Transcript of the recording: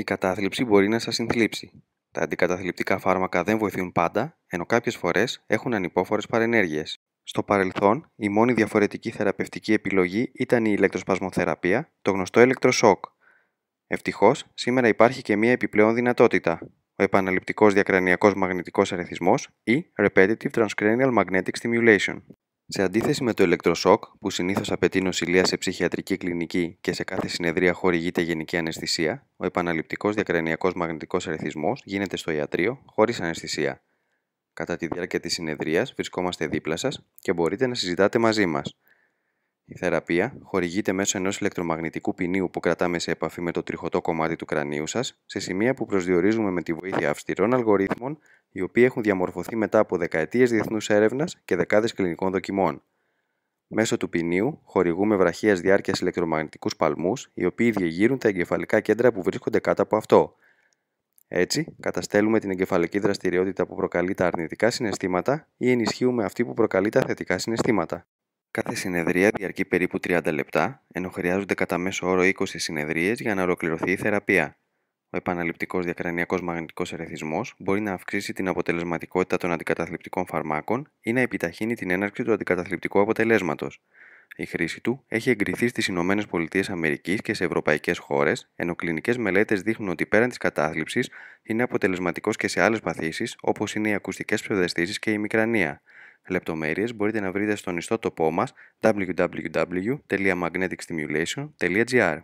Η κατάθλιψη μπορεί να σας συνθλίψει. Τα αντικαταθλιπτικά φάρμακα δεν βοηθούν πάντα, ενώ κάποιες φορές έχουν ανυπόφορες παρενέργειες. Στο παρελθόν, η μόνη διαφορετική θεραπευτική επιλογή ήταν η ηλεκτροσπασμοθεραπεία, το γνωστό ηλεκτροσόκ. Ευτυχώς, σήμερα υπάρχει και μία επιπλέον δυνατότητα, ο επαναληπτικός διακρανιακός μαγνητικός αριθμό ή repetitive transcranial magnetic stimulation. Σε αντίθεση με το ηλεκτροσόκ, που συνήθως απαιτεί νοσηλεία σε ψυχιατρική κλινική και σε κάθε συνεδρία χορηγείται γενική αναισθησία, ο επαναληπτικός διακρανιακό μαγνητικό αριθμό γίνεται στο ιατρείο χωρίς αναισθησία. Κατά τη διάρκεια της συνεδρίας βρισκόμαστε δίπλα σας και μπορείτε να συζητάτε μαζί μας. Η θεραπεία χορηγείται μέσω ενός ηλεκτρομαγνητικού ποινίου που κρατάμε σε επαφή με το τριχωτό κομμάτι του κρανίου σας, σε σημεία που προσδιορίζουμε με τη βοήθεια αυστηρών αλγορίθμων, οι οποίοι έχουν διαμορφωθεί μετά από δεκαετίες διεθνούς έρευνας και δεκάδες κλινικών δοκιμών. Μέσω του ποινίου χορηγούμε βραχίας διάρκειας ηλεκτρομαγνητικούς παλμούς, οι οποίοι διεγείρουν τα εγκεφαλικά κέντρα που βρίσκονται κάτω από αυτό. Έτσι, καταστέλουμε την εγκεφαλική δραστηριότητα που προκαλεί τα αρνητικά συναισθήματα ή ενισχύουμε αυτή που προκαλεί τα θετικά συναισθήματα. Κάθε συνεδρία διαρκεί περίπου 30 λεπτά, ενώ χρειάζονται κατά μέσο όρο 20 συνεδρίες για να ολοκληρωθεί η θεραπεία. Ο επαναληπτικός διακρανιακός μαγνητικός ερεθισμός μπορεί να αυξήσει την αποτελεσματικότητα των αντικαταθλιπτικών φαρμάκων ή να επιταχύνει την έναρξη του αντικαταθλιπτικού αποτελέσματος. Η χρήση του έχει εγκριθεί στις ΗΠΑ και σε ευρωπαϊκές χώρες, ενώ κλινικές μελέτες δείχνουν ότι πέραν της κατάθλιψης είναι αποτελεσματικός και σε άλλες παθήσεις όπως είναι οι ακουστικές ψευδεστήσεις και η μικρανία. Λεπτομέρειες μπορείτε να βρείτε στον ιστότοπό μας www.magneticstimulation.gr.